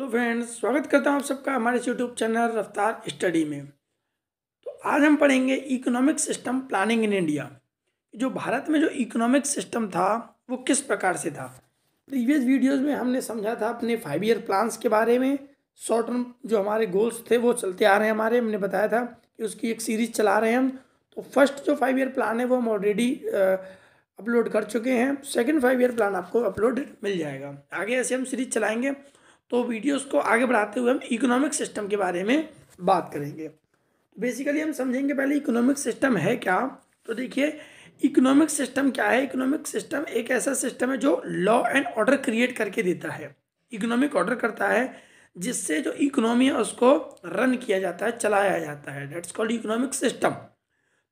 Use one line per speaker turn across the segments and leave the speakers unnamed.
hello friends स्वागत करता हूँ आप सबका हमारे यूट्यूब चैनल रफ्तार स्टडी में तो आज हम पढ़ेंगे economic system planning in India जो भारत में जो इकोनॉमिक सिस्टम था वो किस प्रकार से था प्रीवियस वीडियोस में हमने समझा था अपने फाइव ईयर प्लान्स के बारे में शॉर्ट टर्म जो हमारे गोल्स थे वो चलते आ रहे हैं हमारे हमने बताया था कि उसकी एक सीरीज़ चला रहे हैं हम तो फर्स्ट जो फाइव ईयर प्लान है वो हम ऑलरेडी अपलोड कर चुके हैं सेकेंड फाइव ईयर प्लान आपको अपलोड मिल जाएगा आगे ऐसे हम सीरीज चलाएँगे तो वीडियोस को आगे बढ़ाते हुए हम इकोनॉमिक सिस्टम के बारे में बात करेंगे बेसिकली हम समझेंगे पहले इकोनॉमिक सिस्टम है क्या तो देखिए इकोनॉमिक सिस्टम क्या है इकोनॉमिक सिस्टम एक ऐसा सिस्टम है जो लॉ एंड ऑर्डर क्रिएट करके देता है इकोनॉमिक ऑर्डर करता है जिससे जो इकोनॉमी है उसको रन किया जाता है चलाया जाता है डेट्स कॉल्ड इकोनॉमिक सिस्टम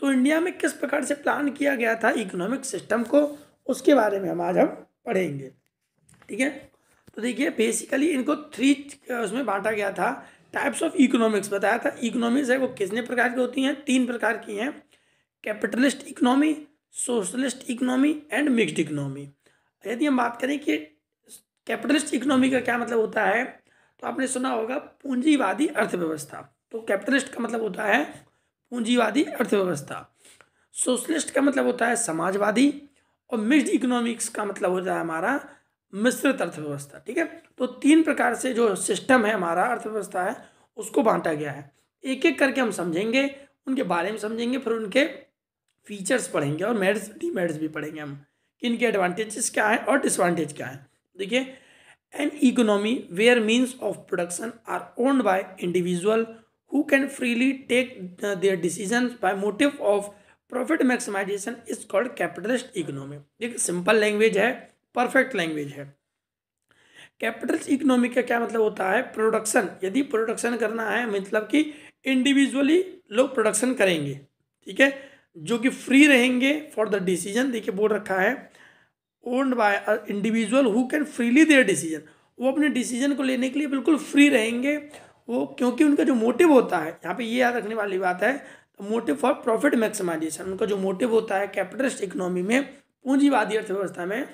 तो इंडिया में किस प्रकार से प्लान किया गया था इकोनॉमिक सिस्टम को उसके बारे में हम आज हम पढ़ेंगे ठीक है तो देखिए बेसिकली इनको थ्री उसमें बांटा गया था टाइप्स ऑफ इकोनॉमिक्स बताया था इकोनॉमिक्स है वो कितने प्रकार की होती हैं तीन प्रकार की हैं capitalist economy socialist economy and mixed economy यदि हम बात करें कि कैपिटलिस्ट इकोनॉमी का क्या मतलब होता है तो आपने सुना होगा पूंजीवादी अर्थव्यवस्था तो कैपिटलिस्ट का मतलब होता है पूंजीवादी अर्थव्यवस्था सोशलिस्ट का मतलब होता है समाजवादी और मिक्सड इकोनॉमिक्स का मतलब होता है हमारा मिश्रित अर्थव्यवस्था ठीक है तो तीन प्रकार से जो सिस्टम है हमारा अर्थव्यवस्था है उसको बांटा गया है एक एक करके हम समझेंगे उनके बारे में समझेंगे फिर उनके फीचर्स पढ़ेंगे और मेरिट्स डीमेरिट्स भी पढ़ेंगे हम कि इनके एडवांटेजेस क्या हैं और डिसवान्टेज क्या है देखिए an economy where means of production are owned by individual who can freely take their decision by motive of profit maximization is called capitalist economy देखिए सिंपल लैंग्वेज है परफेक्ट लैंग्वेज है कैपिटल इकोनॉमी का क्या मतलब होता है production यदि production करना है मतलब कि इंडिविजुअली लोग प्रोडक्शन करेंगे ठीक है जो कि फ्री रहेंगे फॉर द डिसीजन देखिए बोर्ड रखा है owned by individual who can freely their decision वो अपने डिसीजन को लेने के लिए बिल्कुल फ्री रहेंगे वो क्योंकि उनका जो मोटिव होता है यहाँ पे ये याद रखने वाली बात है मोटिव फॉर प्रॉफिट मैक्सिमाइजेशन उनका जो मोटिव होता है कैपिटलिस्ट इकोनॉमी में पूंजीवादी अर्थव्यवस्था में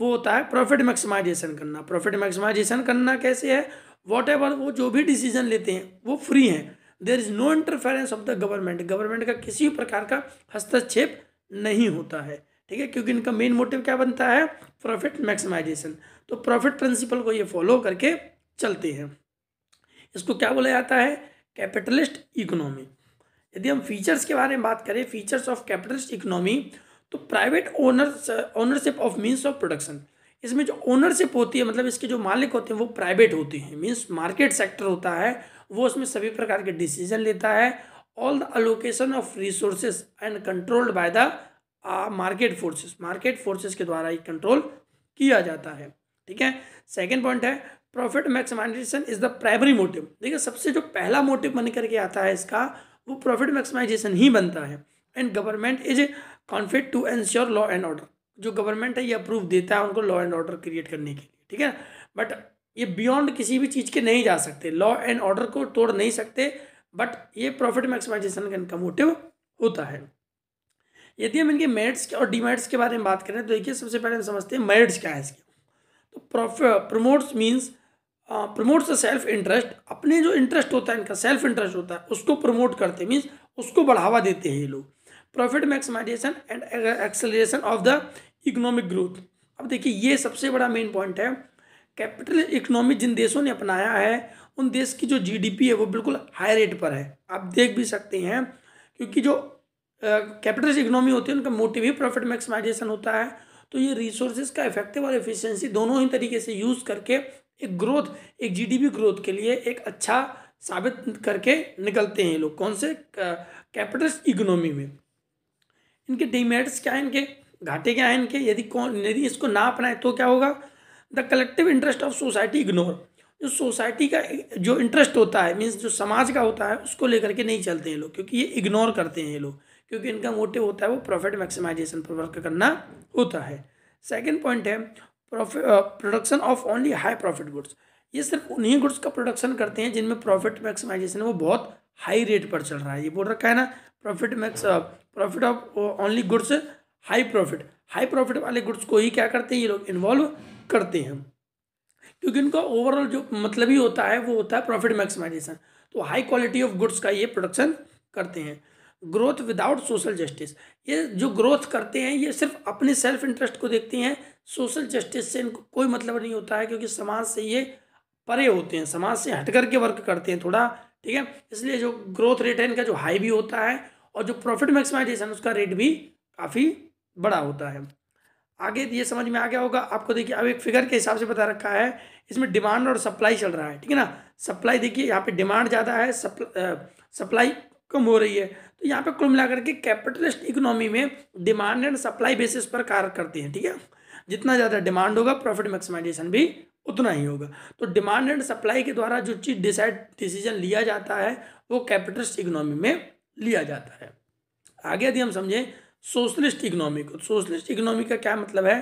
वो होता है प्रॉफिट मैक्सिमाइजेशन करना प्रॉफिट मैक्सिमाइजेशन करना कैसे है वॉट एवर वो जो भी डिसीजन लेते हैं वो फ्री हैं there is no interference of the government government का किसी प्रकार का हस्तक्षेप नहीं होता है ठीक है क्योंकि इनका मेन मोटिव क्या बनता है प्रॉफिट मैक्सिमाइजेशन तो प्रॉफिट प्रिंसिपल को ये फॉलो करके चलते हैं इसको क्या बोला जाता है कैपिटलिस्ट इकोनॉमी यदि हम फीचर्स के बारे में बात करें फीचर्स ऑफ कैपिटलिस्ट इकोनॉमी तो private owners ownership of means of production इसमें जो ओनरशिप होती है मतलब इसके जो मालिक होते हैं वो प्राइवेट होते हैं मीन्स मार्केट सेक्टर होता है वो उसमें सभी प्रकार के डिसीजन लेता है all the allocation of resources and controlled by the market forces market forces के द्वारा ही कंट्रोल किया जाता है ठीक है सेकेंड पॉइंट है profit maximization is the primary motive देखिए सबसे जो पहला मोटिव बन करके आता है इसका वो प्रॉफिट मैक्सिमाइजेशन ही बनता है and government is confined to ensure law and order जो गवर्नमेंट है ये अप्रूव देता है उनको लॉ एंड ऑर्डर क्रिएट करने के लिए ठीक है बट ये बियॉन्ड किसी भी चीज़ के नहीं जा सकते लॉ एंड ऑर्डर को तोड़ नहीं सकते बट ये प्रॉफिट मैक्सिमाइजेशन का इनका मोटिव होता है यदि हम इनके मेरिट्स और डीमेरिट्स के बारे में बात करें तो देखिए सबसे पहले हम समझते हैं मेरिट्स क्या है इसके तो promotes means promotes self interest अपने जो इंटरेस्ट होता है इनका सेल्फ इंटरेस्ट होता है उसको प्रमोट करते मीन्स उसको बढ़ावा देते हैं ये लोग profit maximization and acceleration of the economic growth अब देखिए ये सबसे बड़ा मेन पॉइंट है कैपिटल इकोनॉमी जिन देशों ने अपनाया है उन देश की जो जीडीपी है वो बिल्कुल हाई रेट पर है आप देख भी सकते हैं क्योंकि जो कैपिटल इकोनॉमी होती है उनका मोटिव ही प्रॉफिट मैक्सिमाइजेशन होता है तो ये रिसोर्सेज का इफेक्टिव और एफिशिएंसी दोनों ही तरीके से यूज़ करके एक ग्रोथ एक जीडीपी ग्रोथ के लिए एक अच्छा साबित करके निकलते हैं लोग कौन से कैपिटल इकोनॉमी में इनके डिमेरिट्स क्या है इनके घाटे क्या है इनके यदि कौन यदि इसको ना अपनाए तो क्या होगा the collective interest of society ignore जो सोसाइटी का जो इंटरेस्ट होता है मीन्स जो समाज का होता है उसको लेकर के नहीं चलते हैं लोग क्योंकि ये इग्नोर करते हैं ये लोग क्योंकि इनका मोटिव होता है वो प्रॉफिट मैक्सिमाइजेशन पर वर्क करना होता है सेकेंड पॉइंट है production of only high profit goods ये सिर्फ उन्हीं गुड्स का प्रोडक्शन करते हैं जिनमें प्रॉफिट मैक्सिमाइजेशन वो बहुत हाई रेट पर चल रहा है ये बोल रखा है ना profit max profit of only goods high profit high profit वाले गुड्स को ही क्या करते हैं ये लोग इन्वॉल्व करते हैं क्योंकि इनका ओवरऑल जो मतलब ही होता है वो होता है प्रॉफिट मैक्सिमाइजेशन तो हाई क्वालिटी ऑफ गुड्स का ये प्रोडक्शन करते हैं ग्रोथ विदाउट सोशल जस्टिस ये जो ग्रोथ करते हैं ये सिर्फ अपने सेल्फ इंटरेस्ट को देखते हैं सोशल जस्टिस से इनको कोई मतलब नहीं होता है क्योंकि समाज से ये परे होते हैं समाज से हट करके वर्क करते हैं थोड़ा ठीक है इसलिए जो ग्रोथ रेट है इनका जो हाई भी होता है और जो प्रॉफिट मैक्सिमाइजेशन उसका रेट भी काफ़ी बड़ा होता है आगे ये समझ में आ गया होगा आपको देखिए अब एक फिगर के हिसाब से बता रखा है इसमें डिमांड और सप्लाई चल रहा है ठीक है ना सप्लाई देखिए यहाँ पे डिमांड ज़्यादा है सप्लाई कम हो रही है तो यहाँ पे कुल मिलाकर के कैपिटलिस्ट इकोनॉमी में डिमांड एंड सप्लाई बेसिस पर कार्य करते हैं ठीक है जितना ज़्यादा डिमांड होगा प्रॉफिट मैक्सिमाइजेशन भी उतना ही होगा तो डिमांड एंड सप्लाई के द्वारा जो चीज़ डिसाइड डिसीजन लिया जाता है वो कैपिटलिस्ट इकोनॉमी में लिया जाता है आगे यदि हम समझें सोशलिस्ट इकोनॉमी को सोशलिस्ट इकोनॉमी का क्या मतलब है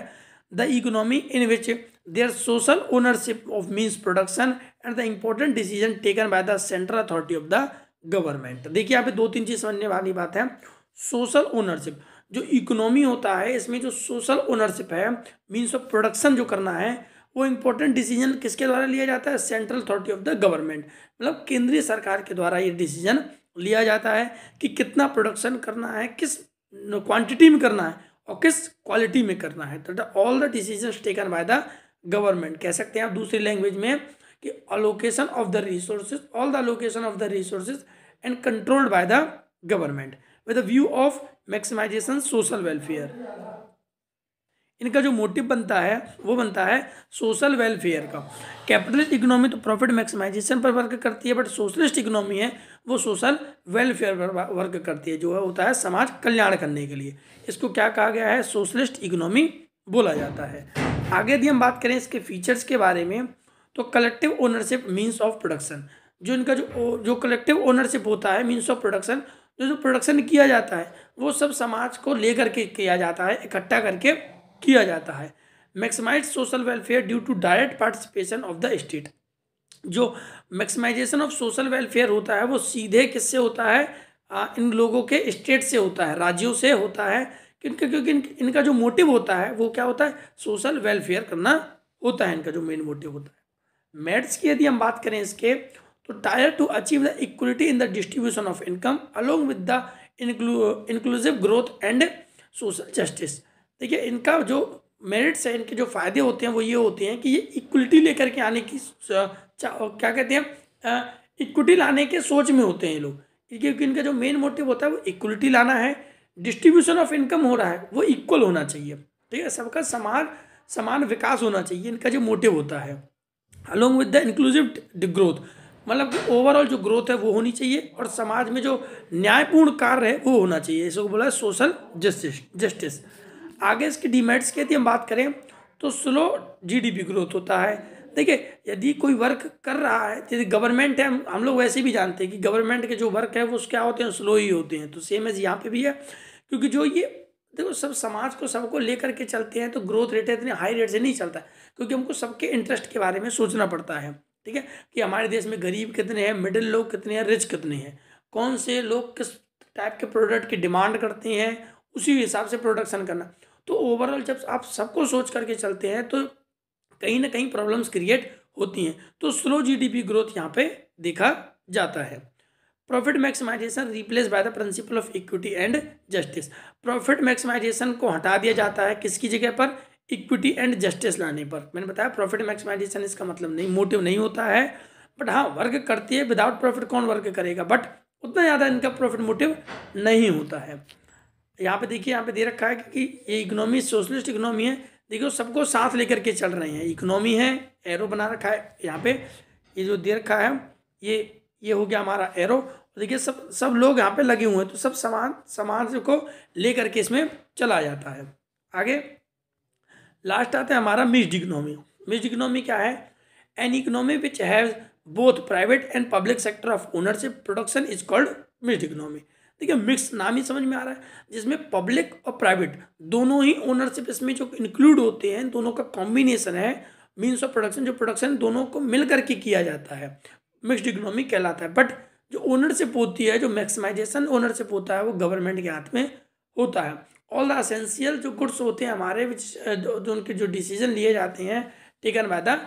the economy in which there social ownership of means production and the important decision taken by the central authority of the government देखिए यहाँ पे दो तीन चीज़ समझने वाली बात है सोशल ओनरशिप जो इकोनॉमी होता है इसमें जो सोशल ओनरशिप है मीन्स ऑफ प्रोडक्शन जो करना है वो इम्पोर्टेंट डिसीजन किसके द्वारा लिया जाता है central authority of the government मतलब केंद्रीय सरकार के द्वारा ये डिसीजन लिया जाता है कि कितना प्रोडक्शन करना है किस क्वांटिटी में करना है और किस क्वालिटी में करना है all the decision taken by the government कह सकते हैं आप दूसरी लैंग्वेज में कि allocation of the resources all the allocation of the resources and controlled by the government with the view of maximization social welfare इनका जो मोटिव बनता है वो बनता है सोशल वेलफेयर का कैपिटलिस्ट इकोनॉमी तो प्रॉफिट मैक्सिमाइजेशन पर वर्क करती है बट सोशलिस्ट इकोनॉमी है वो सोशल वेलफेयर पर वर्क करती है जो है होता है समाज कल्याण करने के लिए इसको क्या कहा गया है सोशलिस्ट इकोनॉमी बोला जाता है आगे यदि हम बात करें इसके फीचर्स के बारे में तो collective ownership means of production जो इनका जो जो कलेक्टिव ओनरशिप होता है मीन्स ऑफ प्रोडक्शन जो जो प्रोडक्शन किया जाता है वो सब समाज को लेकर के किया जाता है इकट्ठा करके किया जाता है maximize social welfare due to direct participation of the state जो मैक्सिमाइजेशन ऑफ सोशल वेलफेयर होता है वो सीधे किससे होता है आ, इन लोगों के स्टेट से होता है राज्यों से होता है क्योंकि क्योंकि इनका जो मोटिव होता है वो क्या होता है सोशल वेलफेयर करना होता है इनका जो मेन मोटिव होता है मेड्स की यदि हम बात करें इसके तो direct to achieve the equality in the distribution of income along with the inclusive growth and social justice देखिए इनका जो मेरिट्स है इनके जो फ़ायदे होते हैं वो ये होते हैं कि ये इक्वलिटी लेकर के आने की क्या कहते हैं इक्विटी लाने के सोच में होते हैं ये लोग क्योंकि इनका जो मेन मोटिव होता है वो इक्विटी लाना है डिस्ट्रीब्यूशन ऑफ इनकम हो रहा है वो इक्वल होना चाहिए ठीक है सबका समान समान विकास होना चाहिए इनका जो मोटिव होता है along with the inclusive growth मतलब ओवरऑल जो ग्रोथ है वो होनी चाहिए और समाज में जो न्यायपूर्ण कार्य है वो होना चाहिए इसको बोला है सोशल जस्टिस जस्टिस आगे इसके डीमेट्स की यदि हम बात करें तो स्लो जीडीपी ग्रोथ होता है देखिए यदि कोई वर्क कर रहा है यदि गवर्नमेंट है हम लोग वैसे भी जानते हैं कि गवर्नमेंट के जो वर्क है वो क्या होते हैं स्लो ही होते हैं तो सेम एज यहाँ पे भी है क्योंकि जो ये देखो सब समाज को सबको लेकर के चलते हैं तो ग्रोथ रेट इतने हाई रेट से नहीं चलता क्योंकि हमको सबके इंटरेस्ट के बारे में सोचना पड़ता है ठीक है कि हमारे देश में गरीब कितने हैं मिडिल लोग कितने हैं रिच कितने हैं कौन से लोग किस टाइप के प्रोडक्ट की डिमांड करते हैं उसी हिसाब से प्रोडक्शन करना तो ओवरऑल जब आप सबको सोच करके चलते हैं तो कहीं ना कहीं प्रॉब्लम्स क्रिएट होती हैं तो स्लो जीडीपी ग्रोथ यहाँ पे देखा जाता है profit maximization replace by the principle of equity and justice profit maximization को हटा दिया जाता है किसकी जगह पर इक्विटी एंड जस्टिस लाने पर मैंने बताया प्रॉफिट मैक्सिमाइजेशन इसका मतलब नहीं मोटिव नहीं होता है बट हाँ वर्क करती है विदाउट प्रॉफिट कौन वर्क करेगा बट उतना ज़्यादा इनका प्रॉफिट मोटिव नहीं होता है यहाँ पे देखिए यहाँ पे दे रखा है कि ये इकोनॉमी सोशलिस्ट इकोनॉमी है देखिए सबको साथ लेकर के चल रहे हैं इकोनॉमी है एरो बना रखा है यहाँ पे ये जो दे रखा है ये ये हो गया हमारा एरो देखिए सब सब लोग यहाँ पे लगे हुए हैं तो सब सामान सामान को लेकर के इसमें चला जाता है आगे लास्ट आता है हमारा मिस्ड इकोनॉमी मिस्ड इकोनॉमी क्या है an economy which have both private and public sector of ownership production is called mixed economy देखिए मिक्स नाम ही समझ में आ रहा है जिसमें पब्लिक और प्राइवेट दोनों ही ओनरशिप इसमें जो इंक्लूड होते हैं दोनों का कॉम्बिनेशन है मीन्स ऑफ प्रोडक्शन जो प्रोडक्शन दोनों को मिल करके किया जाता है मिक्सड इकोनॉमी कहलाता है बट जो ओनरशिप होती है जो मैक्सिमाइजेशन ओनरशिप होता है वो गवर्नमेंट के हाथ में होता है ऑल द असेंशियल जो गुड्स होते हैं हमारे जो, जो उनके जो डिसीजन लिए जाते हैं टेकन बाय द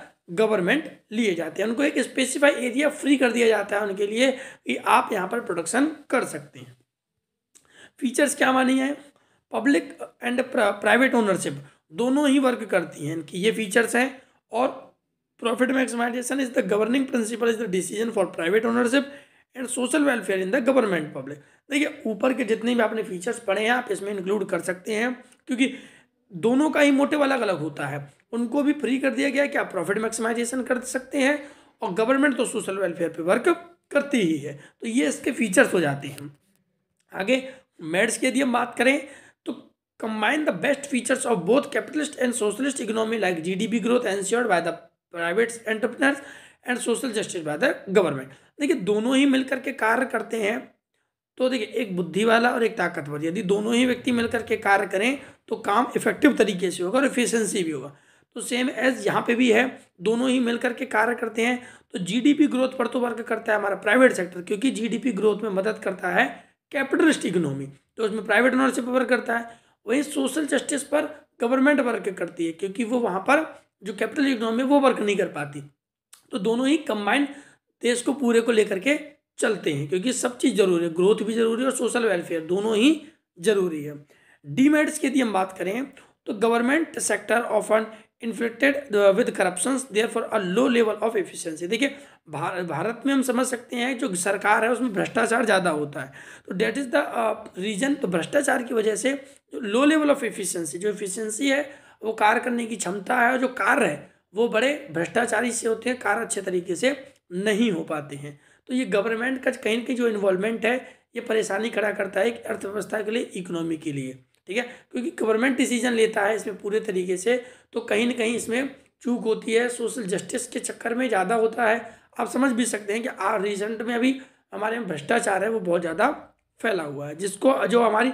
गवर्नमेंट लिए जाते हैं उनको एक स्पेसिफाई एरिया फ्री कर दिया जाता है उनके लिए कि आप यहाँ पर प्रोडक्शन कर सकते हैं फीचर्स क्या मानी है पब्लिक एंड प्राइवेट ओनरशिप दोनों ही वर्क करती हैं इनकी ये फीचर्स हैं और profit maximization is the governing principle is the decision for private ownership and social welfare in the government public देखिए ऊपर के जितने भी आपने फीचर्स पढ़े हैं आप इसमें इंक्लूड कर सकते हैं क्योंकि दोनों का ही मोटिव अलग अलग होता है उनको भी फ्री कर दिया गया कि आप प्रॉफिट मैक्सिमाइजेशन कर सकते हैं और गवर्नमेंट तो सोशल वेलफेयर पे वर्क करती ही है तो ये इसके फीचर्स हो जाते हैं आगे मेड्स की यदि हम बात करें तो combine the best features of both capitalist and socialist economy like GDP growth ensured by the private entrepreneurs and social justice by the government देखिए दोनों ही मिलकर के कार्य करते हैं तो देखिए एक बुद्धि वाला और एक ताकतवर यदि दोनों ही व्यक्ति मिलकर के कार्य करें तो काम इफेक्टिव तरीके से होगा और इफिशेंसी भी होगा तो सेम एज यहाँ पे भी है दोनों ही मिलकर के कार्य करते हैं तो जीडीपी ग्रोथ पर तो वर्क करता है हमारा प्राइवेट सेक्टर क्योंकि जीडीपी ग्रोथ में मदद करता है कैपिटलिस्ट इकोनॉमी तो उसमें प्राइवेट ओनरशिप वर्क करता है वहीं सोशल जस्टिस पर गवर्नमेंट वर्क करती है क्योंकि वो वहाँ पर जो कैपिटल इकोनॉमी वो वर्क नहीं कर पाती तो दोनों ही कंबाइंड देश को पूरे को लेकर के चलते हैं क्योंकि सब चीज़ जरूरी है ग्रोथ भी जरूरी है और सोशल वेलफेयर दोनों ही जरूरी है डीमेरिट्स की यदि हम बात करें तो government sector of an inflected with corruption there for a low level of efficiency देखिए भारत भारत में हम समझ सकते हैं जो सरकार है उसमें भ्रष्टाचार ज़्यादा होता है तो डेट इज़ द रीज़न तो भ्रष्टाचार की वजह से लो लेवल ऑफ एफिशिएंसी जो एफिशिएंसी है वो कार्य करने की क्षमता है और जो कार्य है वो बड़े भ्रष्टाचारी से होते हैं कार अच्छे तरीके से नहीं हो पाते हैं तो ये गवर्नमेंट का कहीं ना कहीं जो इन्वॉल्वमेंट है ये परेशानी खड़ा करता है अर्थव्यवस्था के लिए इकोनॉमी के लिए ठीक है क्योंकि गवर्नमेंट डिसीजन लेता है इसमें पूरे तरीके से तो कहीं ना कहीं इसमें चूक होती है सोशल जस्टिस के चक्कर में ज़्यादा होता है आप समझ भी सकते हैं कि आ रिसेंट में अभी हमारे में भ्रष्टाचार है वो बहुत ज़्यादा फैला हुआ है जिसको जो हमारी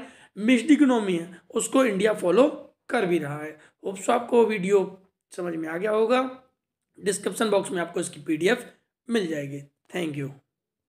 मिस्ड इकोनॉमी है उसको इंडिया फॉलो कर भी रहा है होप्स आपको वीडियो समझ में आ गया होगा डिस्क्रिप्शन बॉक्स में आपको इसकी पीडीएफ मिल जाएगी थैंक यू